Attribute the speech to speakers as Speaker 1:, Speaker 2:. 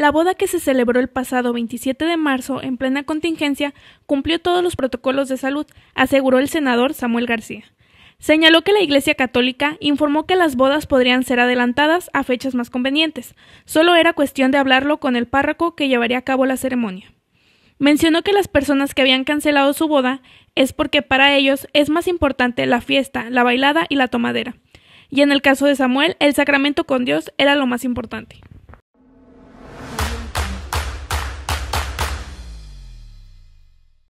Speaker 1: La boda que se celebró el pasado 27 de marzo en plena contingencia cumplió todos los protocolos de salud, aseguró el senador Samuel García. Señaló que la Iglesia Católica informó que las bodas podrían ser adelantadas a fechas más convenientes. Solo era cuestión de hablarlo con el párroco que llevaría a cabo la ceremonia. Mencionó que las personas que habían cancelado su boda es porque para ellos es más importante la fiesta, la bailada y la tomadera. Y en el caso de Samuel, el sacramento con Dios era lo más importante.